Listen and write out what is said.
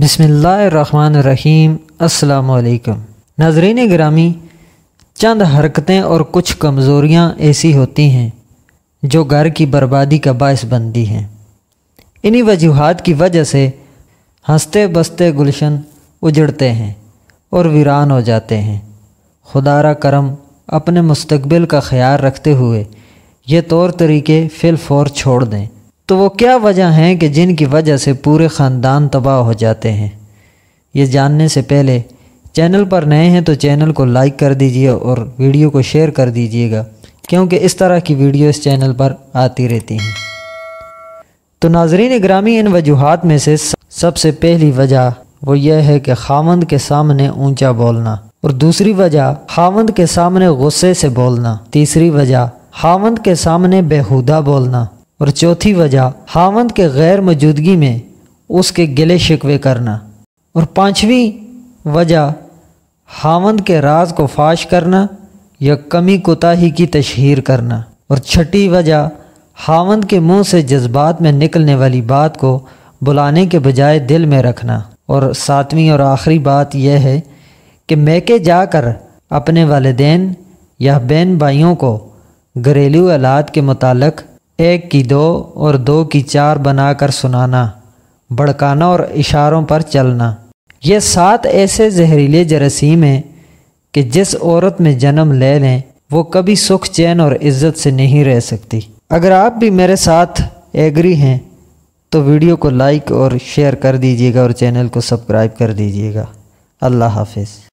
बसमीम अल्लाम नाजरीन ग्रामी चंद हरकतें और कुछ कमज़ोरियाँ ऐसी होती हैं जो घर की बर्बादी का बायस बनती हैं इन्हीं वजूहत की वजह से हंसते बसते गुलशन उजड़ते हैं और वीरान हो जाते हैं खुदारा करम अपने मुस्तबिल का ख्याल रखते हुए ये तौर तरीके फिल फौर छोड़ दें तो वो क्या वजह हैं कि जिनकी वजह से पूरे ख़ानदान तबाह हो जाते हैं ये जानने से पहले चैनल पर नए हैं तो चैनल को लाइक कर दीजिए और वीडियो को शेयर कर दीजिएगा क्योंकि इस तरह की वीडियो इस चैनल पर आती रहती हैं तो नाजरीन ग्रामी इन वजूहत में से सबसे पहली वजह वो यह है कि खामंद के सामने ऊंचा बोलना और दूसरी वजह खामंद के सामने गुस्से से बोलना तीसरी वजह खामंद के सामने बेहुदा बोलना और चौथी वजह हामंद के गैर मौजूदगी में उसके गिले शिकवे करना और पांचवी वजह हामंद के राज को फाश करना या कमी कोताही की तशहर करना और छठी वजह हावंद के मुंह से जज्बात में निकलने वाली बात को बुलाने के बजाय दिल में रखना और सातवीं और आखिरी बात यह है कि मैके जाकर अपने वालदेन या बहन भाइयों को घरेलू आलात के मुतालक एक की दो और दो की चार बनाकर सुनाना भड़काना और इशारों पर चलना ये सात ऐसे जहरीले जरासीम हैं कि जिस औरत में जन्म ले लें वो कभी सुख चैन और इज़्ज़त से नहीं रह सकती अगर आप भी मेरे साथ एग्री हैं तो वीडियो को लाइक और शेयर कर दीजिएगा और चैनल को सब्सक्राइब कर दीजिएगा अल्लाह हाफिज़